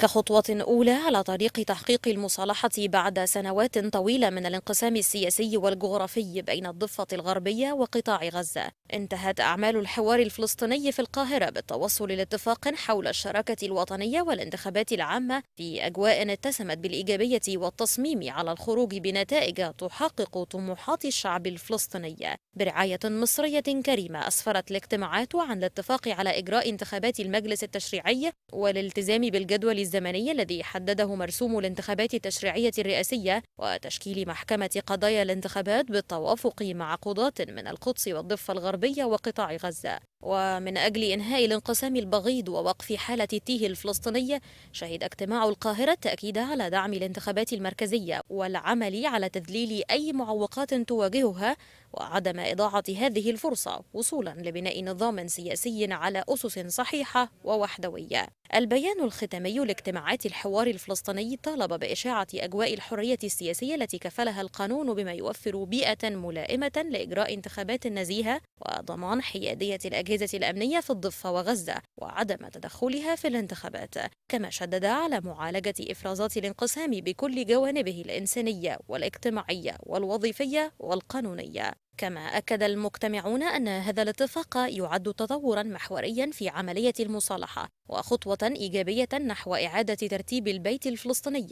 كخطوة أولى على طريق تحقيق المصالحة بعد سنوات طويلة من الانقسام السياسي والجغرافي بين الضفة الغربية وقطاع غزة انتهت أعمال الحوار الفلسطيني في القاهرة بالتوصل لاتفاق حول الشراكة الوطنية والانتخابات العامة في أجواء اتسمت بالإيجابية والتصميم على الخروج بنتائج تحقق طموحات الشعب الفلسطيني برعاية مصرية كريمة أسفرت الاجتماعات عن الاتفاق على إجراء انتخابات المجلس التشريعي والالتزام بالجدول الزمني الذي حدده مرسوم الانتخابات التشريعية الرئاسية وتشكيل محكمة قضايا الانتخابات بالتوافق مع قضاة من القدس والضفة الغربية وقطاع غزة ومن أجل إنهاء الانقسام البغيض ووقف حالة التيه الفلسطينية شهد اجتماع القاهرة التأكيد على دعم الانتخابات المركزية والعمل على تذليل أي معوقات تواجهها وعدم إضاعة هذه الفرصة وصولا لبناء نظام سياسي على أسس صحيحة ووحدوية البيان الختامي لاجتماعات الحوار الفلسطيني طالب بإشاعة أجواء الحرية السياسية التي كفلها القانون بما يوفر بيئة ملائمة لإجراء انتخابات نزيهة وضمان حيادية الأجهزة الأجهزة الأمنية في الضفة وغزة وعدم تدخلها في الانتخابات كما شدد على معالجة إفرازات الانقسام بكل جوانبه الإنسانية والاجتماعية والوظيفية والقانونية كما أكد المجتمعون أن هذا الاتفاق يعد تطورا محوريا في عملية المصالحة وخطوة إيجابية نحو إعادة ترتيب البيت الفلسطيني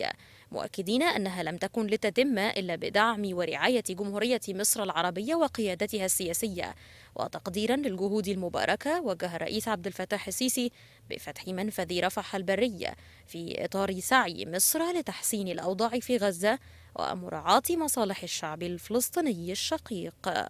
مؤكدين أنها لم تكن لتتم إلا بدعم ورعاية جمهورية مصر العربية وقيادتها السياسية وتقديرا للجهود المباركة وجه الرئيس عبد الفتاح السيسي بفتح منفذ رفح البري في إطار سعي مصر لتحسين الأوضاع في غزة ومراعاة مصالح الشعب الفلسطيني الشقيق